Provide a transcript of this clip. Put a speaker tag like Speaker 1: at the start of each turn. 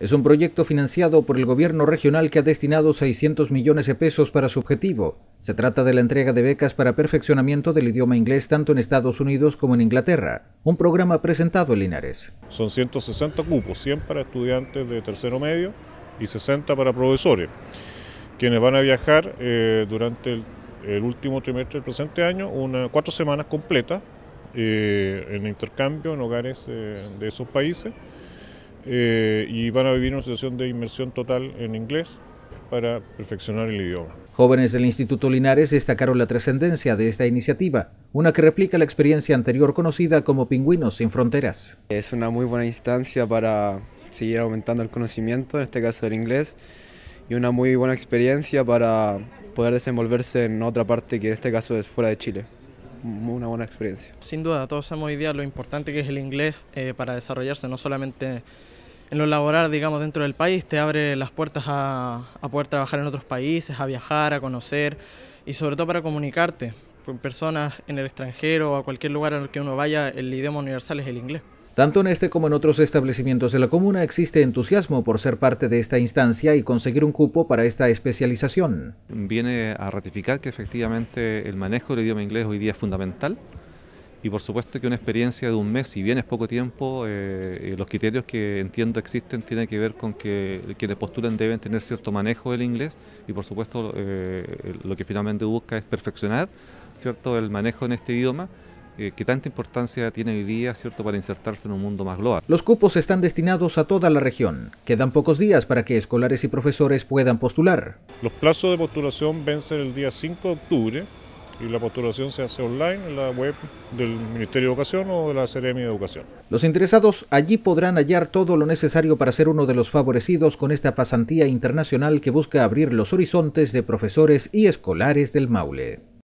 Speaker 1: Es un proyecto financiado por el gobierno regional que ha destinado 600 millones de pesos para su objetivo. Se trata de la entrega de becas para perfeccionamiento del idioma inglés tanto en Estados Unidos como en Inglaterra, un programa presentado en Linares.
Speaker 2: Son 160 cupos, 100 para estudiantes de tercero medio y 60 para profesores, quienes van a viajar eh, durante el, último trimestre del presente año, una, cuatro semanas completas eh, en intercambio en hogares eh, de esos países eh, y van a vivir una situación de inmersión total en inglés para perfeccionar el idioma.
Speaker 1: Jóvenes del Instituto Linares destacaron la trascendencia de esta iniciativa, una que replica la experiencia anterior conocida como Pingüinos sin Fronteras.
Speaker 3: Es una muy buena instancia para seguir aumentando el conocimiento, en este caso del inglés, y una muy buena experiencia para poder desenvolverse en otra parte que en este caso es fuera de Chile una buena experiencia.
Speaker 4: Sin duda, todos sabemos hoy día lo importante que es el inglés eh, para desarrollarse, no solamente en lo laboral, digamos, dentro del país, te abre las puertas a, a, poder trabajar en otros países, a viajar, a conocer y sobre todo para comunicarte con personas en el extranjero o a cualquier lugar en el que uno vaya, el idioma universal es el inglés.
Speaker 1: Tanto en este como en otros establecimientos de la comuna existe entusiasmo por ser parte de esta instancia y conseguir un cupo para esta especialización.
Speaker 5: Viene a ratificar que efectivamente el manejo del idioma inglés hoy día es fundamental y por supuesto que una experiencia de un mes, si bien es poco tiempo, eh, los criterios que entiendo existen tienen que ver con que quienes postulan deben tener cierto manejo del inglés y por supuesto eh, lo que finalmente busca es perfeccionar cierto el manejo en este idioma eh, que tanta importancia tiene hoy día, ¿cierto?, para insertarse en un mundo más global.
Speaker 1: Los cupos están destinados a toda la región. Quedan pocos días para que escolares y profesores puedan postular.
Speaker 5: Los plazos de postulación
Speaker 2: vencen el día 5 de octubre y la postulación se hace online en la web del Ministerio de Educación o de la Seremi de Educación.
Speaker 1: Los interesados allí podrán hallar todo lo necesario para ser uno de los favorecidos con esta pasantía internacional que busca abrir los horizontes de profesores y escolares del Maule.